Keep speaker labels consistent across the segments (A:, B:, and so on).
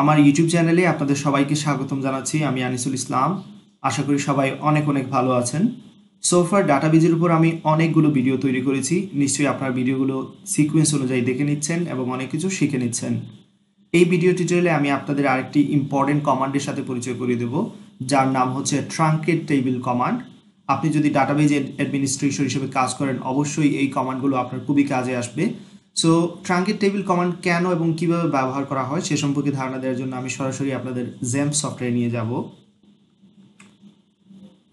A: আমার ইউটিউব চ্যানেলে আপনাদের সবাইকে স্বাগতম জানাচ্ছি আমি আনিসুল ইসলাম আশা করি সবাই অনেক অনেক ভালো আছেন সোফার ডাটাবেজের উপর আমি অনেকগুলো ভিডিও তৈরি করেছি নিশ্চয়ই আপনার ভিডিওগুলো সিকোয়েন্স অনুযায়ী দেখে নিচ্ছেন এবং অনেক কিছু শিখে নিচ্ছেন এই ভিডিও টিউটোরিয়ালে আমি আপনাদের আরেকটি ইম্পর্টেন্ট কমান্ডের সাথে পরিচয় করিয়ে দেব যার নাম হচ্ছে ট্রাঙ্কেড টেবিল কমান্ড আপনি যদি ডাটাবেজ অ্যাডমিনিস্ট্রেশন হিসেবে কাজ করেন অবশ্যই এই কমান্ডগুলো আপনার খুবই কাজে আসবে সো ট্রাঙ্কেট টেবিল কমান্ড কেন এবং কিভাবে ব্যবহার করা হয় সে সম্পর্কে ধারণা দেওয়ার জন্য আমি সরাসরি আপনাদের জ্যাম সফটওয়্যার নিয়ে যাব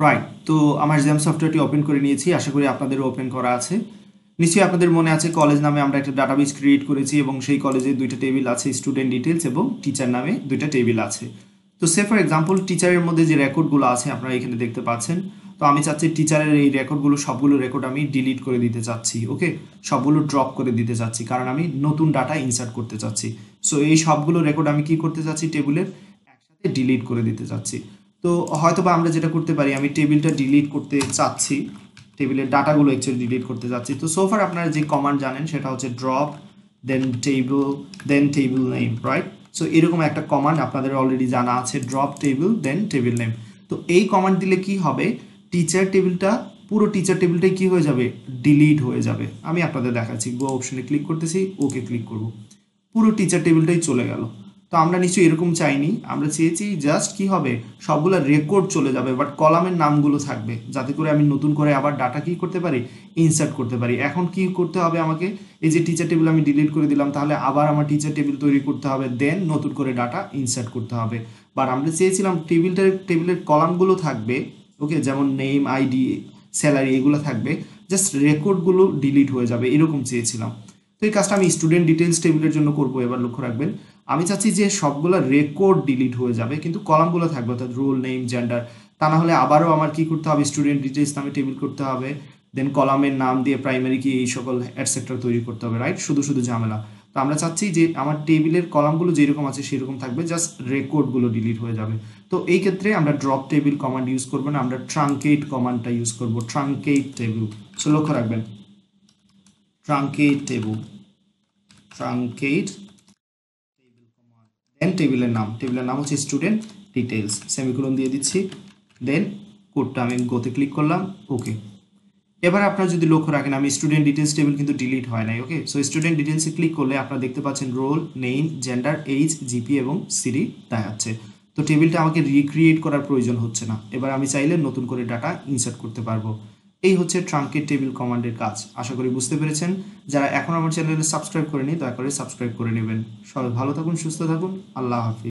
A: রাইট তো আমার জ্যাম সফটওয়্যারটি ওপেন করে নিয়েছি আশা করি আপনাদেরও ওপেন করা আছে নিশ্চয়ই আপনাদের মনে আছে কলেজ নামে আমরা একটা ডাটাবেস ক্রিয়েট করেছি এবং সেই কলেজে দুইটা টেবিল আছে স্টুডেন্ট ডিটেলস এবং টিচার নামে দুইটা টেবিল আছে তো সে ফর এক্সাম্পল টিচারের মধ্যে যে রেকর্ডগুলো আছে আপনারা এখানে দেখতে পাচ্ছেন তো আমি চাচ্ছি টিচারের এই রেকর্ডগুলো সবগুলো রেকর্ড আমি ডিলিট করে দিতে চাচ্ছি ওকে সবগুলো ড্রপ করে দিতে চাচ্ছি কারণ আমি নতুন ডাটা ইনসার্ট করতে চাচ্ছি সো এই সবগুলো রেকর্ড আমি কি করতে চাচ্ছি টেবিলের একসাথে ডিলিট করে দিতে চাচ্ছি তো হয়তো বা আমরা যেটা করতে পারি আমি টেবিলটা ডিলিট করতে চাচ্ছি টেবিলের ডাটাগুলো একচুয়ালি ডিলিট করতে চাচ্ছি তো সোফার আপনারা যে কমান্ড জানেন সেটা হচ্ছে drop then table then table name right so এরকম একটা কমান্ড আপনাদের অলরেডি জানা আছে drop table then table name তো এই কমান্ড দিলে কি হবে টিচার টেবিলটা পুরো টিচার টেবিলটাই কি হয়ে যাবে ডিলিট হয়ে যাবে আমি আপনাদের দেখাচ্ছি গো অপশনে ক্লিক করতেছি ওকে ক্লিক করব পুরো টিচার টেবিলটাই চলে গেল তো আমরা নিশ্চয়ই এরকম চাইনি আমরা চেয়েছি জাস্ট কি হবে সবগুলো রেকর্ড চলে যাবে বাট কলামের নামগুলো থাকবে যাতে করে আমি নতুন করে আবার ডাটা কি করতে পারি ইনসার্ট করতে পারি এখন কি করতে হবে আমাকে এই যে টিচার টেবিল আমি ডিলিট করে দিলাম তাহলে আবার আমার টিচার টেবিল তৈরি করতে হবে দেন নতুন করে ডাটা ইনসার্ট করতে হবে বাট আমরা চেয়েছিলাম টেবিলটার টেবিলের কলামগুলো থাকবে ওকে যেমন নেম আইডি স্যালারি এগুলো থাকবে জাস্ট রেকর্ডগুলো ডিলিট হয়ে যাবে এরকম চেয়েছিলাম তো এই কাজটা আমি স্টুডেন্ট ডিটেলস টেবিলের জন্য করবো এবার লক্ষ্য রাখবেন আমি চাচ্ছি যে সবগুলো রেকর্ড ডিলিট হয়ে যাবে কিন্তু কলামগুলো থাকবে অর্থাৎ রোল নেম জেন্ডার তা না হলে আবারও আমার কি করতে হবে স্টুডেন্ট ডিটেলস নামে টেবিল করতে হবে দেন কলামের নাম দিয়ে প্রাইমারি কি এই সকল অ্যাটসেক্টর তৈরি করতে হবে রাইট শুধু শুধু ঝামেলা তো আমরা চাচ্ছি যে আমার টেবিলের কলামগুলো যেরকম আছে সেরকম থাকবে জাস্ট রেকর্ডগুলো ডিলিট হয়ে যাবে তো এই ক্ষেত্রে আমরা ড্রপ টেবিল কমান্ড ইউজ করবো না আমরা ট্রাঙ্কেট কমান্ডটা ইউজ করবো ট্রাঙ্কেট টেবিল সো লক্ষ্য রাখবেন ট্রাঙ্কেট টেবিল ট্রাঙ্কেট দেন টেবিলের নাম টেবিলের নাম হচ্ছে স্টুডেন্ট ডিটেলস সেমিকুলন দিয়ে দিচ্ছি দেন কোডটা আমি গোতে ক্লিক করলাম ওকে এবার আপনারা যদি লক্ষ্য রাখেন আমি স্টুডেন্ট ডিটেলস টেবিল কিন্তু ডিলিট হয় নাই ওকে সো স্টুডেন্ট ডিটেলসে ক্লিক করলে আপনারা দেখতে পাচ্ছেন roll name gender age GP এবং সিডি দেখাচ্ছে তো টেবিলটা আমাকে রিক্রিয়েট করার প্রয়োজন হচ্ছে না এবার আমি চাইলে নতুন করে ডাটা ইনসার্ট করতে পারবো এই হচ্ছে ট্রাঙ্কের টেবিল কমান্ডের কাজ আশা করি বুঝতে পেরেছেন যারা এখন আমার চ্যানেলে সাবস্ক্রাইব করেনি দয়া করে সাবস্ক্রাইব করে নেবেন সবাই ভালো থাকুন সুস্থ থাকুন আল্লাহ হাফিজ